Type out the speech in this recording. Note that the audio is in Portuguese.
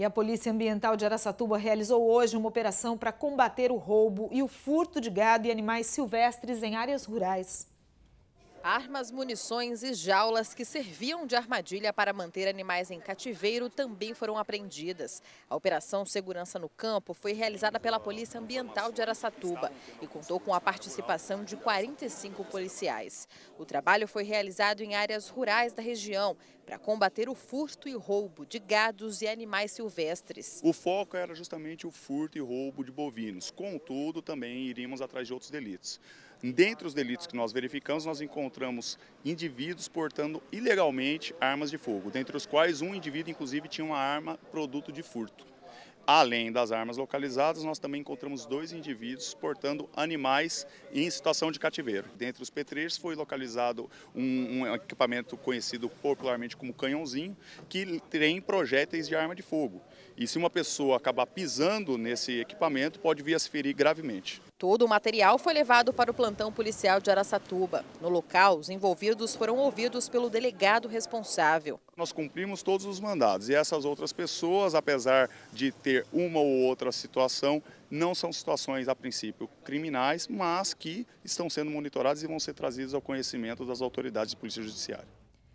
E a Polícia Ambiental de Araçatuba realizou hoje uma operação para combater o roubo e o furto de gado e animais silvestres em áreas rurais. Armas, munições e jaulas que serviam de armadilha para manter animais em cativeiro também foram apreendidas. A Operação Segurança no Campo foi realizada pela Polícia Ambiental de Araçatuba e contou com a participação de 45 policiais. O trabalho foi realizado em áreas rurais da região, para combater o furto e roubo de gados e animais silvestres. O foco era justamente o furto e roubo de bovinos, contudo também iríamos atrás de outros delitos. Dentre os delitos que nós verificamos, nós encontramos indivíduos portando ilegalmente armas de fogo, dentre os quais um indivíduo inclusive tinha uma arma produto de furto. Além das armas localizadas, nós também encontramos dois indivíduos portando animais em situação de cativeiro. Dentre os petrechos foi localizado um, um, equipamento conhecido popularmente como canhãozinho, que tem projéteis de arma de fogo. E se uma pessoa acabar pisando nesse equipamento, pode vir a se ferir gravemente. Todo o material foi levado para o plantão policial de Araçatuba. No local, os envolvidos foram ouvidos pelo delegado responsável. Nós cumprimos todos os mandados e essas outras pessoas, apesar de ter ter uma ou outra situação, não são situações, a princípio, criminais, mas que estão sendo monitoradas e vão ser trazidas ao conhecimento das autoridades de polícia judiciária.